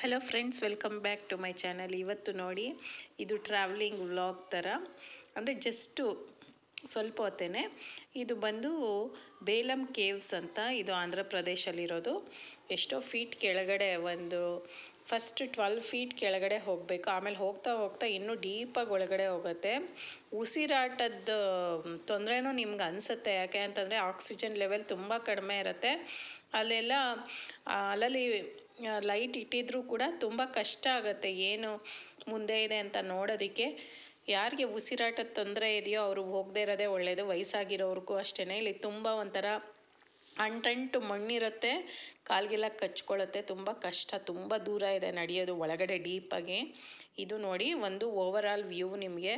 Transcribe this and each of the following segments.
hello friends welcome back to my channel ಇವತ್ತು ನೋಡಿ ಇದು ಟ್ರಾವೆಲಿಂಗ್ ವ್ಲಾಗ್ ಥರ ಅಂದರೆ ಜಸ್ಟು ಸ್ವಲ್ಪ ಹೊತ್ತೇನೆ ಇದು ಬಂದು ಬೇಲಂ ಕೇವ್ಸ್ ಅಂತ ಇದು ಆಂಧ್ರ ಪ್ರದೇಶಲ್ಲಿರೋದು ಎಷ್ಟೋ ಫೀಟ್ ಕೆಳಗಡೆ ಒಂದು ಫಸ್ಟ್ ಟ್ವೆಲ್ ಫೀಟ್ ಕೆಳಗಡೆ ಹೋಗಬೇಕು ಆಮೇಲೆ ಹೋಗ್ತಾ ಹೋಗ್ತಾ ಇನ್ನೂ ಡೀಪಾಗಿ ಒಳಗಡೆ ಹೋಗುತ್ತೆ ಉಸಿರಾಟದ ತೊಂದರೆನೂ ನಿಮ್ಗೆ ಅನಿಸುತ್ತೆ ಯಾಕೆ ಅಂತಂದರೆ ಆಕ್ಸಿಜನ್ ಲೆವೆಲ್ ತುಂಬ ಕಡಿಮೆ ಇರುತ್ತೆ ಅಲ್ಲೆಲ್ಲ ಅಲ್ಲಲ್ಲಿ ಲೈಟ್ ಇಟ್ಟಿದ್ರೂ ಕೂಡ ತುಂಬ ಕಷ್ಟ ಆಗುತ್ತೆ ಏನು ಮುಂದೆ ಇದೆ ಅಂತ ನೋಡೋದಕ್ಕೆ ಯಾರಿಗೆ ಉಸಿರಾಟದ ತೊಂದರೆ ಇದೆಯೋ ಅವ್ರಿಗೆ ಹೋಗದೇ ಇರೋದೇ ಒಳ್ಳೆಯದು ವಯಸ್ಸಾಗಿರೋರಿಗೂ ಅಷ್ಟೇ ಇಲ್ಲಿ ತುಂಬ ಒಂಥರ ಅಂಟಂಟು ಮಣ್ಣಿರುತ್ತೆ ಕಾಲ್ಗೆಲ್ಲ ಕಚ್ಕೊಳ್ಳುತ್ತೆ ತುಂಬ ಕಷ್ಟ ತುಂಬ ದೂರ ಇದೆ ನಡೆಯೋದು ಒಳಗಡೆ ಡೀಪಾಗಿ ಇದು ನೋಡಿ ಒಂದು ಓವರ್ ಆಲ್ ವ್ಯೂ ನಿಮಗೆ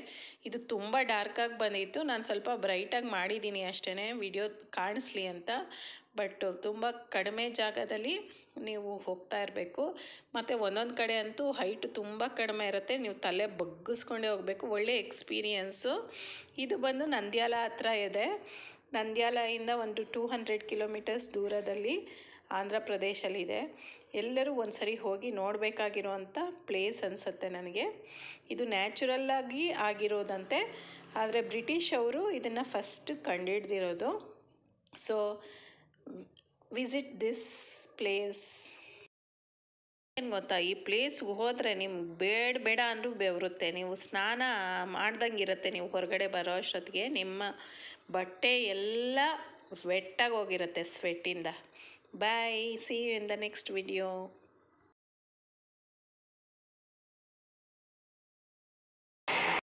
ಇದು ತುಂಬ ಡಾರ್ಕಾಗಿ ಬಂದಿತ್ತು ನಾನು ಸ್ವಲ್ಪ ಬ್ರೈಟಾಗಿ ಮಾಡಿದ್ದೀನಿ ಅಷ್ಟೇ ವಿಡಿಯೋ ಕಾಣಿಸ್ಲಿ ಅಂತ ಬಟ್ ತುಂಬ ಕಡಿಮೆ ಜಾಗದಲ್ಲಿ ನೀವು ಹೋಗ್ತಾ ಇರಬೇಕು ಮತ್ತು ಒಂದೊಂದು ಕಡೆ ಅಂತೂ ಹೈಟ್ ತುಂಬ ಕಡಿಮೆ ಇರುತ್ತೆ ನೀವು ತಲೆ ಬಗ್ಗಿಸ್ಕೊಂಡೇ ಹೋಗಬೇಕು ಒಳ್ಳೆ ಎಕ್ಸ್ಪೀರಿಯನ್ಸು ಇದು ಬಂದು ನಂದ್ಯಾಲ ಹತ್ರ ಇದೆ ನಂದ್ಯಾಲಯಿಂದ ಒಂದು ಟೂ ಹಂಡ್ರೆಡ್ ಕಿಲೋಮೀಟರ್ಸ್ ದೂರದಲ್ಲಿ ಆಂಧ್ರ ಪ್ರದೇಶಲ್ಲಿದೆ ಎಲ್ಲರೂ ಒಂದು ಸರಿ ಹೋಗಿ ನೋಡಬೇಕಾಗಿರೋವಂಥ ಪ್ಲೇಸ್ ಅನಿಸುತ್ತೆ ನನಗೆ ಇದು ನ್ಯಾಚುರಲ್ಲಾಗಿ ಆಗಿರೋದಂತೆ ಆದರೆ ಬ್ರಿಟಿಷ್ ಅವರು ಇದನ್ನು ಫಸ್ಟ್ ಕಂಡಿಡ್ದಿರೋದು ಸೊ ವಿಸಿಟ್ ದಿಸ್ ಪ್ಲೇಸ್ ಏನು ಗೊತ್ತಾ ಈ ಪ್ಲೇಸ್ಗೆ ಹೋದರೆ ನಿಮ್ಗೆ ಬೇಡ ಬೇಡ ಅಂದರೂ ಬೆವರುತ್ತೆ ನೀವು ಸ್ನಾನ ಮಾಡ್ದಂಗೆ ಇರುತ್ತೆ ನೀವು ಹೊರಗಡೆ ಬರೋ ಅಷ್ಟೊತ್ತಿಗೆ ನಿಮ್ಮ ಬಟ್ಟೆ ಎಲ್ಲ ವೆಟ್ಟಾಗಿ ಹೋಗಿರುತ್ತೆ ಸ್ವೆಟ್ಟಿಂದ bye see you in the next video